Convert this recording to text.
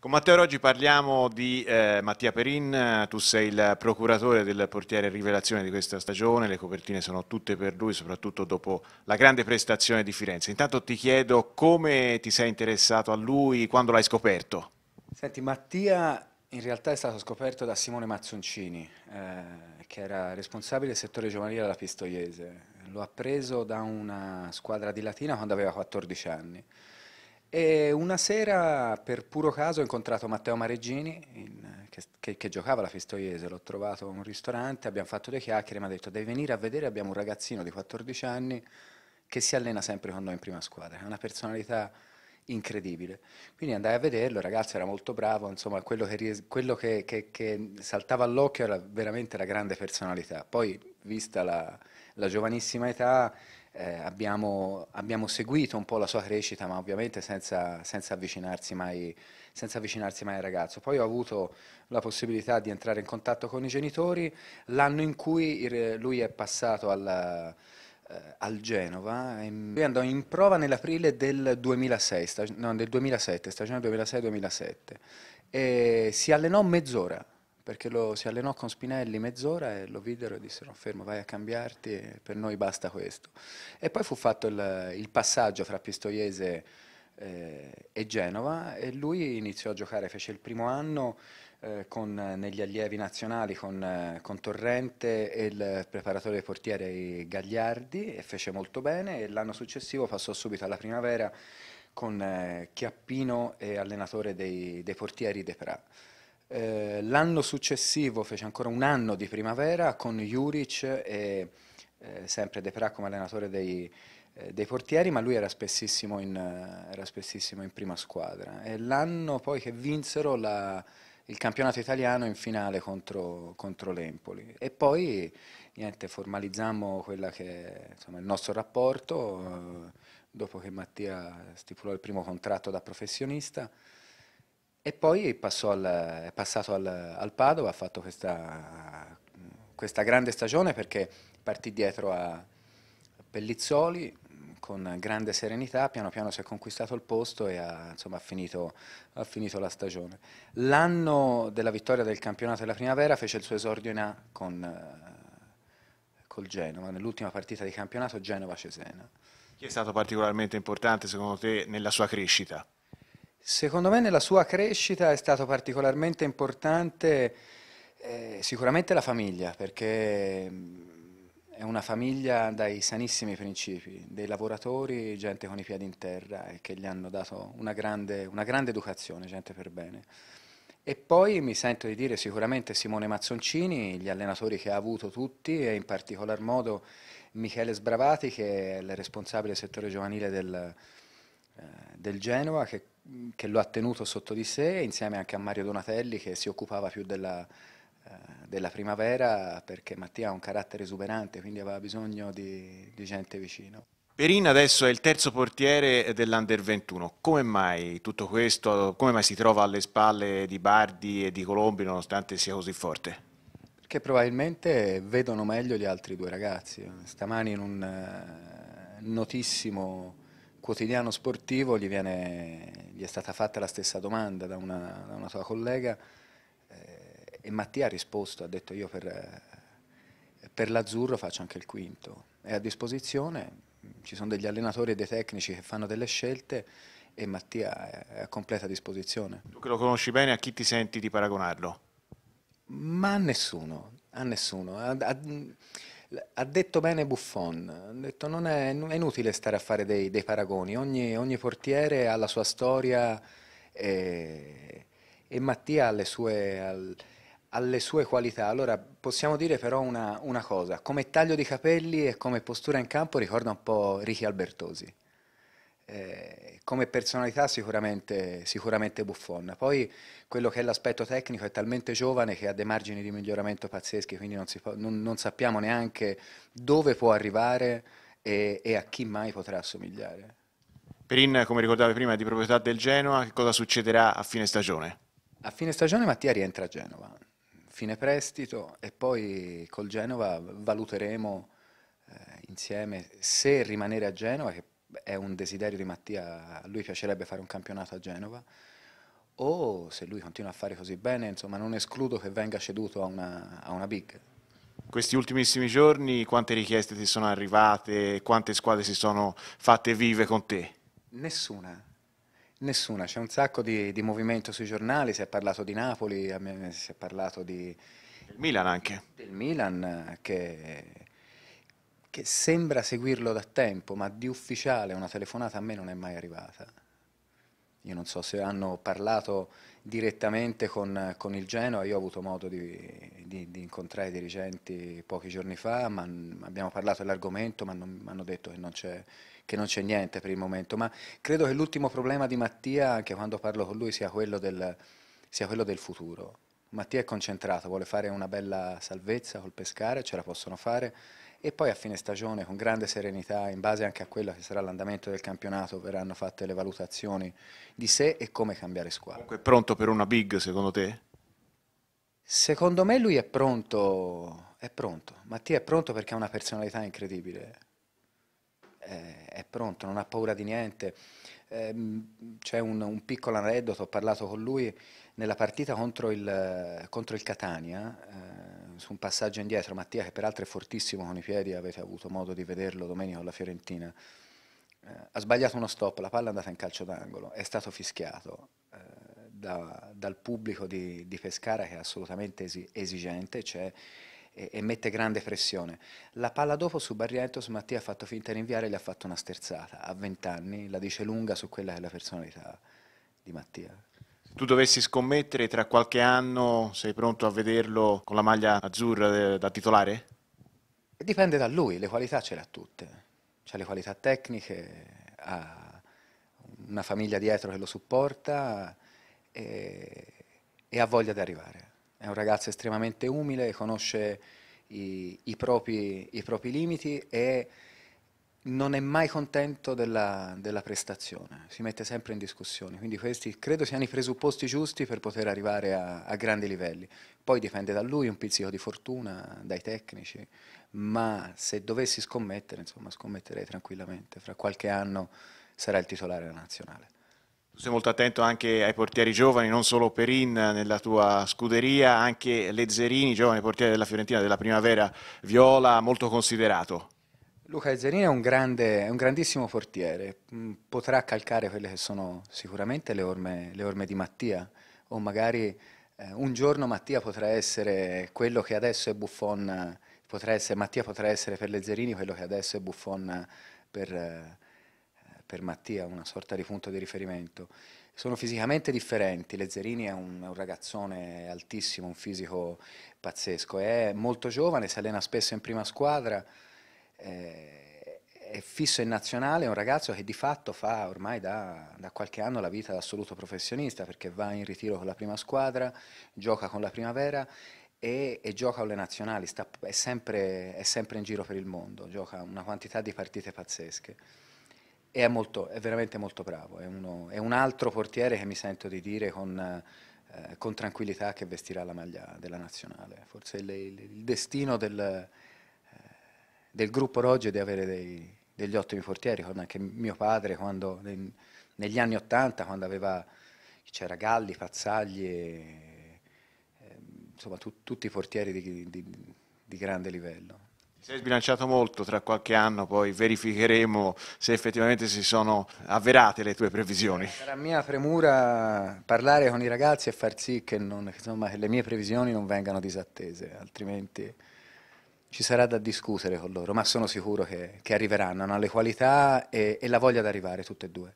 Con Matteo oggi parliamo di eh, Mattia Perin, eh, tu sei il procuratore del portiere rivelazione di questa stagione, le copertine sono tutte per lui, soprattutto dopo la grande prestazione di Firenze. Intanto ti chiedo come ti sei interessato a lui, quando l'hai scoperto? Senti, Mattia in realtà è stato scoperto da Simone Mazzoncini, eh, che era responsabile del settore giovanile della Pistoiese. Lo ha preso da una squadra di Latina quando aveva 14 anni e una sera, per puro caso, ho incontrato Matteo Mareggini, in, che, che, che, giocava alla Festoiese, l'ho trovato in un ristorante, abbiamo fatto due chiacchiere, mi ha detto devi venire a vedere, abbiamo un ragazzino di 14 anni che si allena sempre con noi in prima squadra, ha una personalità incredibile. Quindi andai a vederlo, il ragazzo era molto bravo, insomma quello che, quello che saltava all'occhio era veramente la grande personalità. Poi vista la, la giovanissima età, eh, abbiamo, abbiamo, seguito un po' la sua crescita, ma ovviamente senza, senza, avvicinarsi mai, senza, avvicinarsi mai, al ragazzo. Poi ho avuto la possibilità di entrare in contatto con i genitori l'anno in cui il, lui è passato alla, eh, al Genova, lui andò in prova nell'aprile del, 2006, stag no, del 2007, stagione 2006-2007, e si allenò mezz'ora perché lo, si allenò con Spinelli mezz'ora e lo videro e dissero fermo vai a cambiarti per noi basta questo. E poi fu fatto il, il passaggio fra Pistoiese eh, e Genova e lui iniziò a giocare, fece il primo anno eh, con, negli allievi nazionali con, con, Torrente e il preparatore dei portieri Gagliardi e fece molto bene e l'anno successivo passò subito alla primavera con eh, Chiappino e allenatore dei, dei portieri De Prat. Eh, l'anno successivo fece ancora un anno di primavera con Juric e eh, sempre De Pra come allenatore dei, eh, dei, portieri, ma lui era spessissimo in, eh, era spessissimo in prima squadra. E l'anno poi che vinsero la, il campionato italiano in finale contro, contro l'Empoli. E poi niente, formalizzammo che, insomma, il nostro rapporto eh, dopo che Mattia stipulò il primo contratto da professionista. E poi al, è passato al, al, Padova, ha fatto questa, questa, grande stagione perché partì dietro a Pellizzoli con grande serenità, piano piano si è conquistato il posto e ha, insomma, ha, finito, ha finito, la stagione. L'anno della vittoria del campionato della primavera fece il suo esordio in A con, col Genova, nell'ultima partita di campionato Genova-Cesena. Chi è stato particolarmente importante secondo te nella sua crescita? Secondo me nella sua crescita è stato particolarmente importante eh, sicuramente la famiglia, perché mm, è una famiglia dai sanissimi principi, dei lavoratori, gente con i piedi in terra e che gli hanno dato una grande, una grande educazione, gente per bene. E poi mi sento di dire sicuramente Simone Mazzoncini, gli allenatori che ha avuto tutti e in particolar modo Michele Sbravati che è il responsabile del settore giovanile del, eh, del Genoa che, che, lo ha tenuto sotto di sé, insieme anche a Mario Donatelli che si occupava più della, eh, della primavera perché Mattia ha un carattere esuberante, quindi aveva bisogno di, di gente vicino. Perin adesso è il terzo portiere dell'Under 21, come mai tutto questo, come mai si trova alle spalle di Bardi e di Colombi nonostante sia così forte? Perché probabilmente vedono meglio gli altri due ragazzi. Stamani in un eh, notissimo quotidiano sportivo gli, viene, gli, è stata fatta la stessa domanda da una, da una sua collega eh, e Mattia ha risposto, ha detto io per, per l'azzurro faccio anche il quinto. È a disposizione, ci sono degli allenatori e dei tecnici che fanno delle scelte e Mattia è a completa disposizione. Tu che lo conosci bene, a chi ti senti di paragonarlo? Ma a nessuno, a nessuno. A, a, ha detto bene Buffon, ha detto non è, è inutile stare a fare dei, dei paragoni, ogni, ogni, portiere ha la sua storia e, e Mattia ha le, sue, ha le, sue, qualità. Allora possiamo dire però una, una cosa, come taglio di capelli e come postura in campo ricorda un po' Ricky Albertosi. Eh, come personalità sicuramente, sicuramente buffonna. Poi quello che è l'aspetto tecnico è talmente giovane che ha dei margini di miglioramento pazzeschi, quindi non, può, non, non sappiamo neanche dove può arrivare e, e a chi mai potrà assomigliare. Perin, come ricordavi prima, è di proprietà del Genoa, che cosa succederà a fine stagione? A fine stagione Mattia rientra a Genova, fine prestito e poi col Genova valuteremo eh, insieme se rimanere a Genova, che è un desiderio di Mattia, a lui piacerebbe fare un campionato a Genova, o se lui continua a fare così bene, insomma non escludo che venga ceduto a una, a una big. Questi ultimissimi giorni quante richieste ti sono arrivate, quante squadre si sono fatte vive con te? Nessuna, nessuna, c'è un sacco di, di movimento sui giornali, si è parlato di Napoli, si è parlato di... Del Milan anche. Del Milan che che sembra seguirlo da tempo, ma di ufficiale una telefonata a me non è mai arrivata. Io non so se hanno parlato direttamente con, con il Genoa, io ho avuto modo di, di, di incontrare i dirigenti pochi giorni fa, ma abbiamo parlato dell'argomento, ma mi hanno detto che non c'è che non c'è niente per il momento, ma credo che l'ultimo problema di Mattia, anche quando parlo con lui, sia quello, del, sia quello del, futuro. Mattia è concentrato, vuole fare una bella salvezza col pescare, ce la possono fare, e poi a fine stagione con grande serenità, in base anche a quello che sarà l'andamento del campionato, verranno fatte le valutazioni di sé e come cambiare squadra. Comunque è pronto per una big secondo te? Secondo me lui è pronto, è pronto. Mattia è pronto perché ha una personalità incredibile. È, eh, è pronto, non ha paura di niente. Ehm, c'è un, un, piccolo aneddoto, ho parlato con lui nella partita contro il, contro il Catania eh, su un passaggio indietro, Mattia che peraltro è fortissimo con i piedi, avete avuto modo di vederlo domenica con la Fiorentina, eh, ha sbagliato uno stop, la palla è andata in calcio d'angolo, è stato fischiato eh, da, dal pubblico di, di, Pescara che è assolutamente esigente cioè, e, e, mette grande pressione. La palla dopo su Barrientos Mattia ha fatto finta di rinviare e gli ha fatto una sterzata, a 20 anni la dice lunga su quella che è la personalità di Mattia tu dovessi scommettere tra qualche anno, sei pronto a vederlo con la maglia azzurra eh, da titolare? Dipende da lui, le qualità ce le ha tutte. Ha le qualità tecniche, ha una famiglia dietro che lo supporta e, e ha voglia di arrivare. È un ragazzo estremamente umile, conosce i, i, propri, i propri limiti e non è mai contento della, della, prestazione, si mette sempre in discussione, quindi questi credo siano i presupposti giusti per poter arrivare a, a grandi livelli. Poi dipende da lui, un pizzico di fortuna, dai tecnici, ma se dovessi scommettere, insomma, scommetterei tranquillamente, fra qualche anno sarà il titolare della nazionale. Tu sei molto attento anche ai portieri giovani, non solo Perin nella tua scuderia, anche Lezzerini, giovane portiere della Fiorentina della primavera, Viola, molto considerato. Luca Ezzerini è un, grande, è un grandissimo portiere, mm, potrà calcare quelle che sono sicuramente le orme, le orme di Mattia o magari eh, un giorno Mattia potrà essere quello che adesso è Buffon, potrà essere, Mattia potrà essere per Lezzerini quello che adesso è Buffon per, eh, per, Mattia, una sorta di punto di riferimento. Sono fisicamente differenti, Lezzerini è un, è un ragazzone altissimo, un fisico pazzesco, è molto giovane, si allena spesso in prima squadra eh, è fisso in nazionale, è un ragazzo che di fatto fa ormai da, da qualche anno la vita da assoluto professionista perché va in ritiro con la prima squadra, gioca con la primavera e, e, gioca con le nazionali, sta, è, sempre, è, sempre, in giro per il mondo, gioca una quantità di partite pazzesche. E è, molto, è veramente molto bravo, è, uno, è, un altro portiere che mi sento di dire con, eh, con tranquillità che vestirà la maglia della nazionale. Forse il, il destino del, del gruppo Roggio di avere dei, degli ottimi portieri, ricordo anche mio padre quando, negli anni Ottanta, quando aveva, c'era Galli, Pazzagli, e, ehm, insomma tu, tutti i portieri di, di, di grande livello. Si è sbilanciato molto, tra qualche anno poi verificheremo se effettivamente si sono avverate le tue previsioni. Sarà mia premura parlare con i ragazzi e far sì che, non, insomma, che le mie previsioni non vengano disattese, altrimenti ci sarà da discutere con loro, ma sono sicuro che, che arriveranno, hanno le qualità e, e la voglia di arrivare tutte e due.